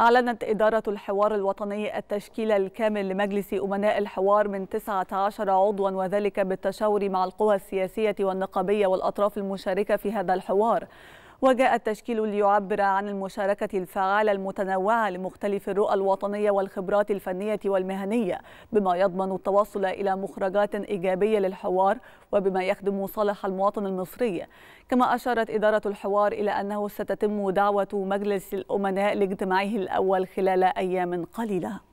أعلنت إدارة الحوار الوطني التشكيل الكامل لمجلس أمناء الحوار من 19 عضوا وذلك بالتشاور مع القوى السياسية والنقابية والأطراف المشاركة في هذا الحوار وجاء التشكيل ليعبر عن المشاركة الفعالة المتنوعة لمختلف الرؤى الوطنية والخبرات الفنية والمهنية بما يضمن التوصل إلى مخرجات إيجابية للحوار وبما يخدم صالح المواطن المصري كما أشارت إدارة الحوار إلى أنه ستتم دعوة مجلس الأمناء لاجتماعه الأول خلال أيام قليلة